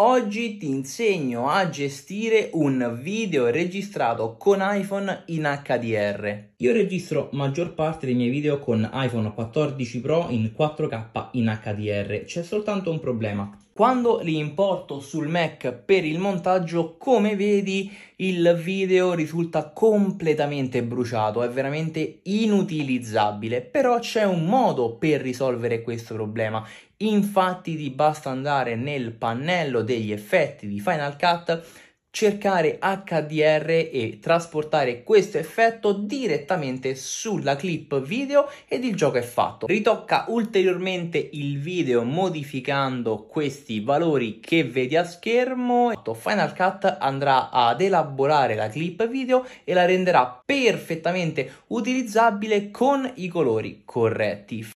Oggi ti insegno a gestire un video registrato con iPhone in HDR. Io registro maggior parte dei miei video con iPhone 14 Pro in 4K in HDR, c'è soltanto un problema. Quando li importo sul Mac per il montaggio, come vedi il video risulta completamente bruciato, è veramente inutilizzabile, però c'è un modo per risolvere questo problema. Infatti ti basta andare nel pannello degli effetti di Final Cut cercare HDR e trasportare questo effetto direttamente sulla clip video ed il gioco è fatto. Ritocca ulteriormente il video modificando questi valori che vedi a schermo. Final Cut andrà ad elaborare la clip video e la renderà perfettamente utilizzabile con i colori corretti.